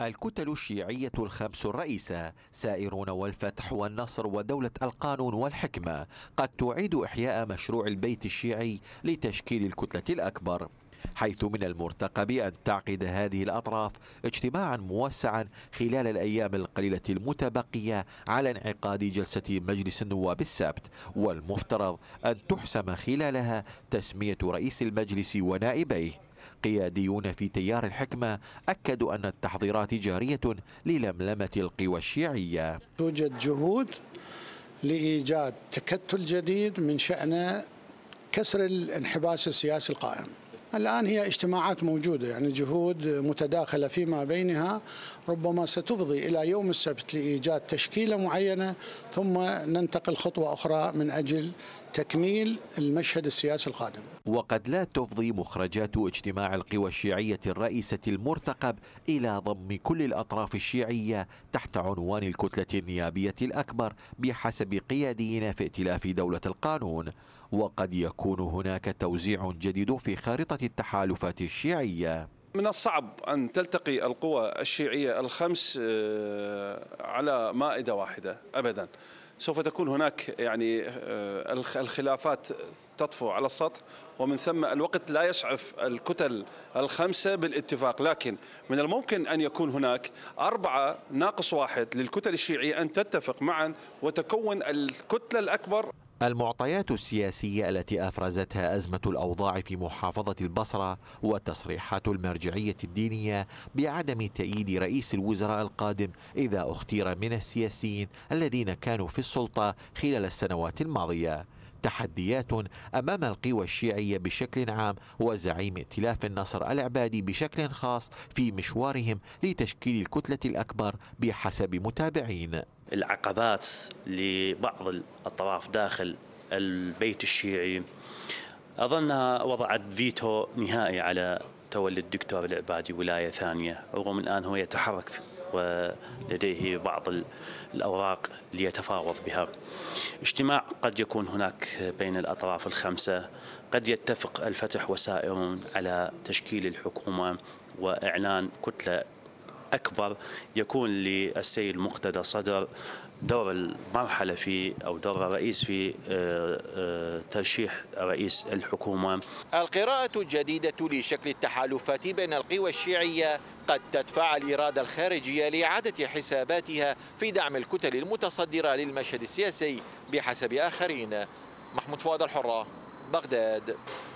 الكتل الشيعية الخمس الرئيسة سائرون والفتح والنصر ودولة القانون والحكمة قد تعيد إحياء مشروع البيت الشيعي لتشكيل الكتلة الأكبر حيث من المرتقب أن تعقد هذه الأطراف اجتماعا موسعا خلال الأيام القليلة المتبقية على انعقاد جلسة مجلس النواب السبت والمفترض أن تحسم خلالها تسمية رئيس المجلس ونائبيه قياديون في تيار الحكمة أكدوا أن التحضيرات جارية للملمة القوى الشيعية توجد جهود لإيجاد تكتل جديد من شأن كسر الانحباس السياسي القائم الآن هي اجتماعات موجودة يعني جهود متداخلة فيما بينها ربما ستفضي إلى يوم السبت لإيجاد تشكيلة معينة ثم ننتقل خطوة أخرى من أجل تكميل المشهد السياسي القادم وقد لا تفضي مخرجات اجتماع القوى الشيعية الرئيسة المرتقب إلى ضم كل الأطراف الشيعية تحت عنوان الكتلة النيابية الأكبر بحسب قياديين في ائتلاف دولة القانون وقد يكون هناك توزيع جديد في خارطة التحالفات الشيعية من الصعب أن تلتقي القوى الشيعية الخمس آه، على مائدة واحدة أبداً سوف تكون هناك يعني آه، الخلافات تطفو على السطح ومن ثم الوقت لا يسعف الكتل الخمسة بالاتفاق لكن من الممكن أن يكون هناك أربعة ناقص واحد للكتل الشيعية أن تتفق معا وتكون الكتلة الأكبر المعطيات السياسية التي أفرزتها أزمة الأوضاع في محافظة البصرة وتصريحات المرجعية الدينية بعدم تأييد رئيس الوزراء القادم إذا اختير من السياسيين الذين كانوا في السلطة خلال السنوات الماضية تحديات أمام القوى الشيعية بشكل عام وزعيم ائتلاف النصر العبادي بشكل خاص في مشوارهم لتشكيل الكتلة الأكبر بحسب متابعين العقبات لبعض الأطراف داخل البيت الشيعي أظنها وضعت فيتو نهائي على تولي الدكتور العبادي ولاية ثانية رغم الآن هو يتحرك ولديه بعض الأوراق ليتفاوض بها اجتماع قد يكون هناك بين الأطراف الخمسة قد يتفق الفتح وسائرون على تشكيل الحكومة وإعلان كتلة أكبر يكون للسيد مقتدى صدر دور المرحلة في أو دور الرئيس في آه، آه، ترشيح رئيس الحكومة القراءة الجديدة لشكل التحالفات بين القوى الشيعية قد تدفع الإرادة الخارجية لإعادة حساباتها في دعم الكتل المتصدرة للمشهد السياسي بحسب آخرين محمود فؤاد الحرة بغداد